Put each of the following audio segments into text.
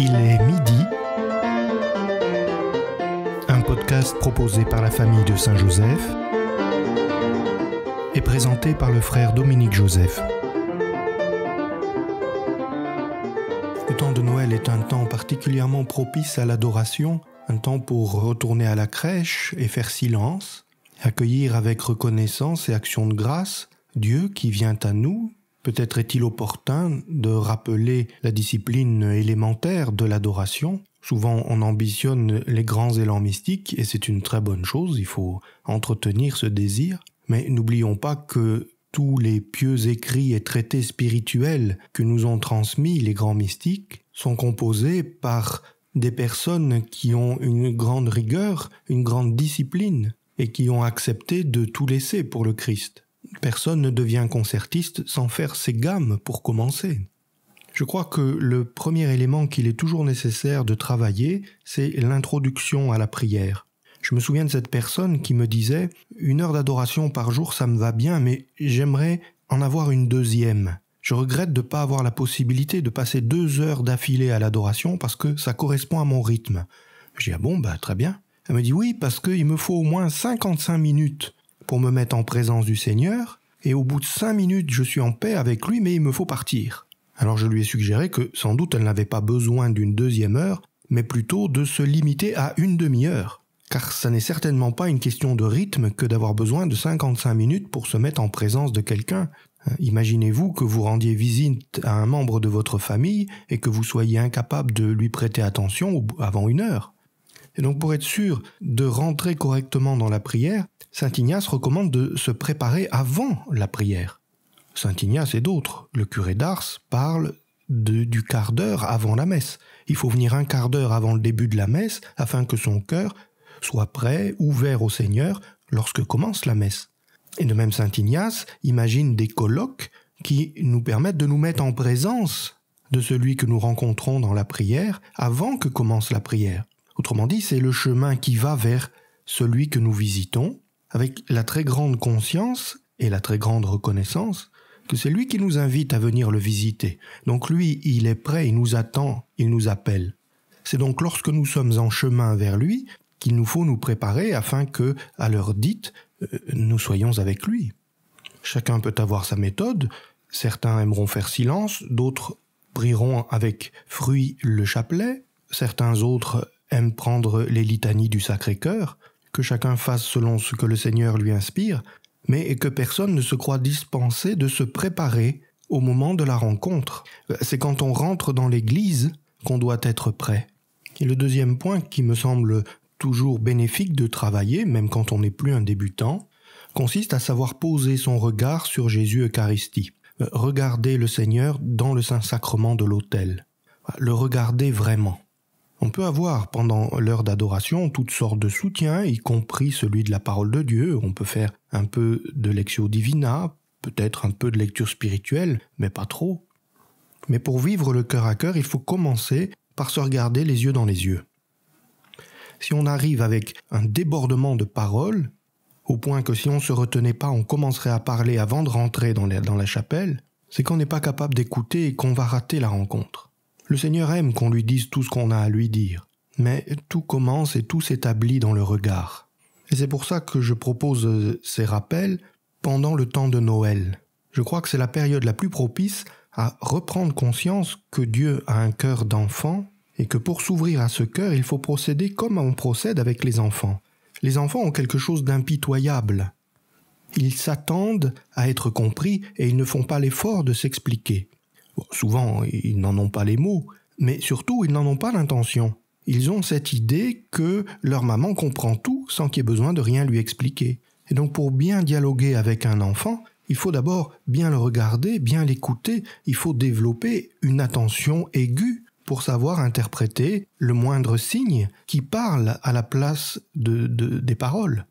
Il est midi. Un podcast proposé par la famille de Saint-Joseph et présenté par le frère Dominique Joseph. Le temps de Noël est un temps particulièrement propice à l'adoration, un temps pour retourner à la crèche et faire silence, accueillir avec reconnaissance et action de grâce Dieu qui vient à nous Peut-être est-il opportun de rappeler la discipline élémentaire de l'adoration. Souvent on ambitionne les grands élans mystiques et c'est une très bonne chose, il faut entretenir ce désir. Mais n'oublions pas que tous les pieux écrits et traités spirituels que nous ont transmis les grands mystiques sont composés par des personnes qui ont une grande rigueur, une grande discipline, et qui ont accepté de tout laisser pour le Christ. Personne ne devient concertiste sans faire ses gammes pour commencer. Je crois que le premier élément qu'il est toujours nécessaire de travailler, c'est l'introduction à la prière. Je me souviens de cette personne qui me disait ⁇ Une heure d'adoration par jour, ça me va bien, mais j'aimerais en avoir une deuxième. Je regrette de ne pas avoir la possibilité de passer deux heures d'affilée à l'adoration parce que ça correspond à mon rythme. J'ai dit, ah bon, bah très bien. Elle me dit oui, parce qu'il me faut au moins 55 minutes pour me mettre en présence du Seigneur, et au bout de cinq minutes je suis en paix avec lui, mais il me faut partir. Alors je lui ai suggéré que sans doute elle n'avait pas besoin d'une deuxième heure, mais plutôt de se limiter à une demi-heure, car ça n'est certainement pas une question de rythme que d'avoir besoin de 55 minutes pour se mettre en présence de quelqu'un. Euh, imaginez-vous que vous rendiez visite à un membre de votre famille et que vous soyez incapable de lui prêter attention avant une heure. Et donc pour être sûr de rentrer correctement dans la prière, Saint Ignace recommande de se préparer avant la prière. Saint Ignace et d'autres, le curé d'Ars, parlent de, du quart d'heure avant la messe. Il faut venir un quart d'heure avant le début de la messe afin que son cœur soit prêt, ouvert au Seigneur lorsque commence la messe. Et de même Saint Ignace imagine des colloques qui nous permettent de nous mettre en présence de celui que nous rencontrons dans la prière avant que commence la prière. Autrement dit, c'est le chemin qui va vers celui que nous visitons, avec la très grande conscience et la très grande reconnaissance que c'est lui qui nous invite à venir le visiter. Donc lui, il est prêt, il nous attend, il nous appelle. C'est donc lorsque nous sommes en chemin vers lui qu'il nous faut nous préparer afin que, à l'heure dite, euh, nous soyons avec lui. Chacun peut avoir sa méthode, certains aimeront faire silence, d'autres prieront avec fruit le chapelet, certains autres aime prendre les litanies du Sacré-Cœur, que chacun fasse selon ce que le Seigneur lui inspire, mais que personne ne se croit dispensé de se préparer au moment de la rencontre. Euh, c'est quand on rentre dans l'Église qu'on doit être prêt. Et le deuxième point qui me semble toujours bénéfique de travailler, même quand on n'est plus un débutant, consiste à savoir poser son regard sur Jésus Eucharistie. Euh, regarder le Seigneur dans le Saint-Sacrement de l'autel. Le regarder vraiment. On peut avoir pendant l'heure d'adoration toutes sortes de soutiens, y compris celui de la parole de Dieu. On peut faire un peu de lectio divina, peut-être un peu de lecture spirituelle, mais pas trop. Mais pour vivre le cœur à cœur, il faut commencer par se regarder les yeux dans les yeux. Si on arrive avec un débordement de paroles, au point que si on ne se retenait pas, on commencerait à parler avant de rentrer dans la, dans la chapelle, c'est qu'on n'est pas capable d'écouter et qu'on va rater la rencontre. Le Seigneur aime qu'on lui dise tout ce qu'on a à lui dire, mais tout commence et tout s'établit dans le regard. Et c'est pour ça que je propose euh, ces rappels pendant le temps de Noël. Je crois que c'est la période la plus propice à reprendre conscience que Dieu a un cœur d'enfant et que pour s'ouvrir à ce cœur, il faut procéder comme on procède avec les enfants. Les enfants ont quelque chose d'impitoyable. Ils s'attendent à être compris et ils ne font pas l'effort de s'expliquer souvent, ils n'en ont pas les mots, mais surtout, ils n'en ont pas l'intention. Ils ont cette idée que leur maman comprend tout sans qu'il ait besoin de rien lui expliquer. Et donc pour bien dialoguer avec un enfant, il faut d'abord bien le regarder, bien l'écouter, il faut développer une attention aiguë pour savoir interpréter le moindre signe qui parle à la place des paroles.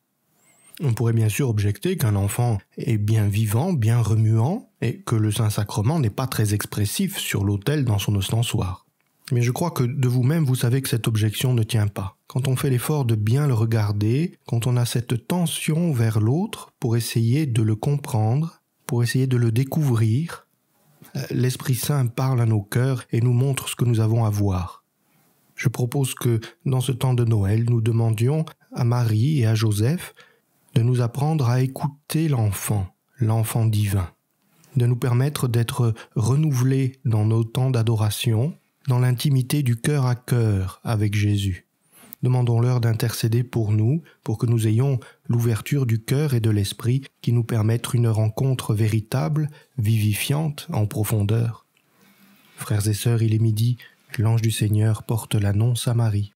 On pourrait bien sûr objecter qu'un enfant est bien vivant, bien remuant, et que le Saint-Sacrement n'est pas très expressif sur l'autel dans son ostensoir. Mais je crois que de vous-même, vous savez que cette objection ne tient pas. Quand on fait l'effort de bien le regarder, quand on a cette tension vers l'autre pour essayer de le comprendre, pour essayer de le découvrir, euh, l'Esprit Saint parle à nos cœurs et nous montre ce que nous avons à voir. Je propose que, dans ce temps de Noël, nous demandions à Marie et à Joseph de nous apprendre à écouter l'enfant, l'enfant divin, de nous permettre d'être renouvelés dans nos temps d'adoration, dans l'intimité du cœur à cœur avec Jésus. Demandons-leur d'intercéder pour nous, pour que nous ayons l'ouverture du cœur et de l'esprit qui nous permettent une rencontre véritable, vivifiante, en profondeur. Frères et sœurs, il est midi, l'ange du Seigneur porte l'annonce à Marie.